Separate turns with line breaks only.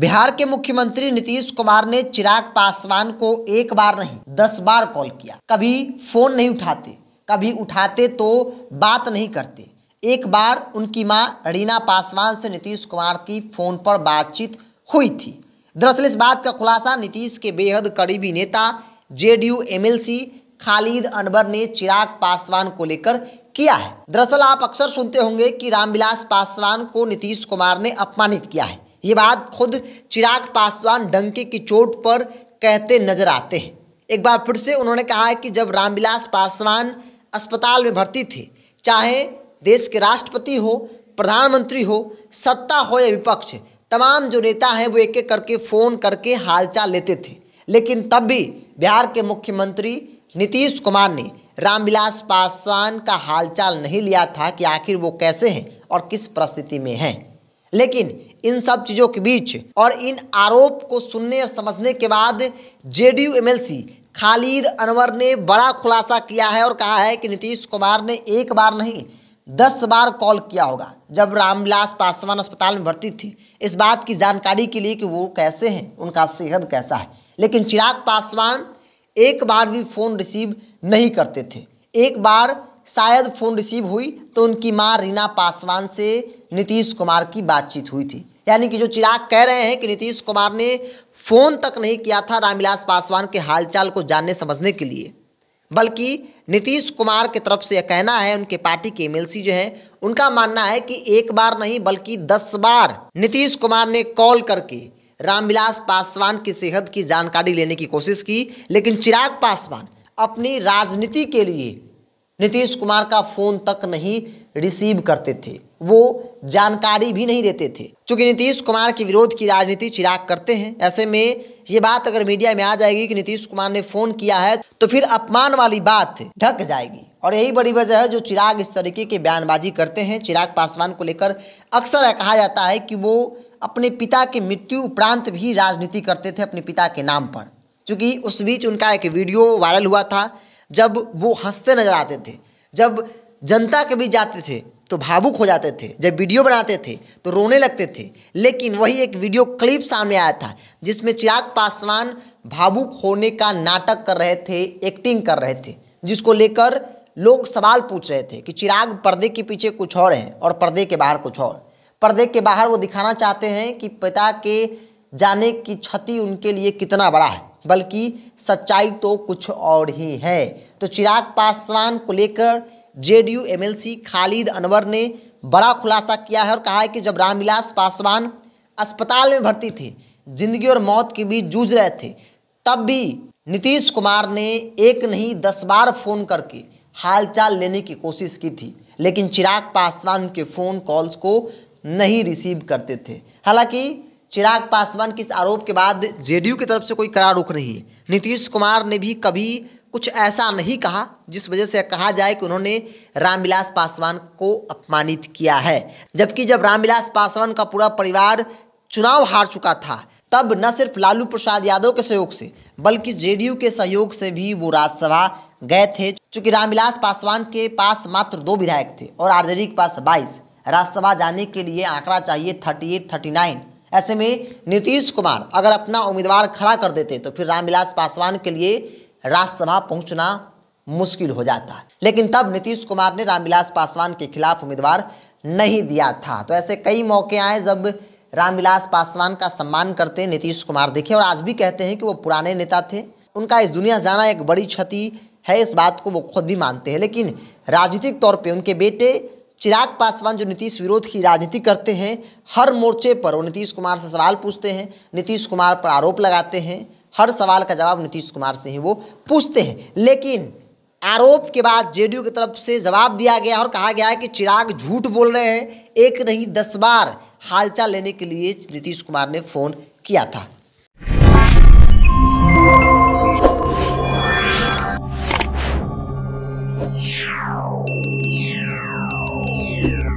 बिहार के मुख्यमंत्री नीतीश कुमार ने चिराग पासवान को एक बार नहीं दस बार कॉल किया कभी फोन नहीं उठाते कभी उठाते तो बात नहीं करते एक बार उनकी मां रीना पासवान से नीतीश कुमार की फोन पर बातचीत हुई थी दरअसल इस बात का खुलासा नीतीश के बेहद करीबी नेता जेडीयू एमएलसी खालिद अनवर ने चिराग पासवान को लेकर किया है दरअसल आप अक्सर सुनते होंगे कि रामविलास पासवान को नीतीश कुमार ने अपमानित किया है ये बात खुद चिराग पासवान डंके की चोट पर कहते नजर आते हैं एक बार फिर से उन्होंने कहा है कि जब रामविलास पासवान अस्पताल में भर्ती थे चाहे देश के राष्ट्रपति हो प्रधानमंत्री हो सत्ता हो या विपक्ष तमाम जो नेता हैं वो एक एक करके फ़ोन करके हालचाल लेते थे लेकिन तब भी बिहार के मुख्यमंत्री नीतीश कुमार ने रामविलास पासवान का हालचाल नहीं लिया था कि आखिर वो कैसे हैं और किस परिस्थिति में हैं लेकिन इन सब चीज़ों के बीच और इन आरोप को सुनने और समझने के बाद जेडीयू एमएलसी खालिद अनवर ने बड़ा खुलासा किया है और कहा है कि नीतीश कुमार ने एक बार नहीं दस बार कॉल किया होगा जब रामविलास पासवान अस्पताल में भर्ती थी इस बात की जानकारी के लिए कि वो कैसे हैं उनका सेहत कैसा है लेकिन चिराग पासवान एक बार भी फ़ोन रिसीव नहीं करते थे एक बार शायद फ़ोन रिसीव हुई तो उनकी माँ रीना पासवान से नीतीश कुमार की बातचीत हुई थी यानी कि जो चिराग कह रहे हैं कि नीतीश कुमार ने फ़ोन तक नहीं किया था रामविलास पासवान के हालचाल को जानने समझने के लिए बल्कि नीतीश कुमार की तरफ से यह कहना है उनके पार्टी के एमएलसी जो हैं उनका मानना है कि एक बार नहीं बल्कि दस बार नीतीश कुमार ने कॉल करके रामविलास पासवान की सेहत की जानकारी लेने की कोशिश की लेकिन चिराग पासवान अपनी राजनीति के लिए नीतीश कुमार का फोन तक नहीं रिसीव करते थे वो जानकारी भी नहीं देते थे क्योंकि नीतीश कुमार के विरोध की राजनीति चिराग करते हैं ऐसे में ये बात अगर मीडिया में आ जाएगी कि नीतीश कुमार ने फोन किया है तो फिर अपमान वाली बात ढक जाएगी और यही बड़ी वजह है जो चिराग इस तरीके के बयानबाजी करते हैं चिराग पासवान को लेकर अक्सर कहा जाता है कि वो अपने पिता के मृत्यु उपरांत भी राजनीति करते थे अपने पिता के नाम पर चूंकि उस बीच उनका एक वीडियो वायरल हुआ था जब वो हंसते नजर आते थे जब जनता के बीच जाते थे तो भावुक हो जाते थे जब वीडियो बनाते थे तो रोने लगते थे लेकिन वही एक वीडियो क्लिप सामने आया था जिसमें चिराग पासवान भावुक होने का नाटक कर रहे थे एक्टिंग कर रहे थे जिसको लेकर लोग सवाल पूछ रहे थे कि चिराग पर्दे के पीछे कुछ और हैं और पर्दे के बाहर कुछ और पर्दे के बाहर वो दिखाना चाहते हैं कि पिता के जाने की क्षति उनके लिए कितना बड़ा है बल्कि सच्चाई तो कुछ और ही है तो चिराग पासवान को लेकर जेडीयू एमएलसी खालिद अनवर ने बड़ा खुलासा किया है और कहा है कि जब रामविलास पासवान अस्पताल में भर्ती थे जिंदगी और मौत के बीच जूझ रहे थे तब भी नीतीश कुमार ने एक नहीं दस बार फ़ोन करके हालचाल लेने की कोशिश की थी लेकिन चिराग पासवान के फ़ोन कॉल्स को नहीं रिसीव करते थे हालांकि चिराग पासवान के इस आरोप के बाद जेडीयू की तरफ से कोई कड़ा रुख नहीं नीतीश कुमार ने भी कभी कुछ ऐसा नहीं कहा जिस वजह से कहा जाए कि उन्होंने रामविलास पासवान को अपमानित किया है जबकि जब रामविलास पासवान का पूरा परिवार चुनाव हार चुका था तब न सिर्फ लालू प्रसाद यादव के सहयोग से बल्कि जेडीयू के सहयोग से भी वो राज्यसभा गए थे चूँकि रामविलास पासवान के पास मात्र दो विधायक थे और आरजेडी के पास बाईस राज्यसभा जाने के लिए आंकड़ा चाहिए थर्टी एट थर्टी नाइन ऐसे में नीतीश कुमार अगर अपना उम्मीदवार खड़ा कर देते तो फिर रामविलास पासवान के लिए राज्यसभा पहुंचना मुश्किल हो जाता लेकिन तब नीतीश कुमार ने रामविलास पासवान के खिलाफ उम्मीदवार नहीं दिया था तो ऐसे कई मौके आए जब रामविलास पासवान का सम्मान करते नीतीश कुमार देखे और आज भी कहते हैं कि वो पुराने नेता थे उनका इस दुनिया जाना एक बड़ी क्षति है इस बात को वो खुद भी मानते हैं लेकिन राजनीतिक तौर पे उनके बेटे चिराग पासवान जो नीतीश विरोध की राजनीति करते हैं हर मोर्चे पर वो नीतीश कुमार से सवाल पूछते हैं नीतीश कुमार पर आरोप लगाते हैं हर सवाल का जवाब नीतीश कुमार से ही वो पूछते हैं लेकिन आरोप के बाद जेडीयू की तरफ से जवाब दिया गया और कहा गया है कि चिराग झूठ बोल रहे हैं एक नहीं दस बार हालचाल लेने के लिए नीतीश कुमार ने फ़ोन किया था Yeah.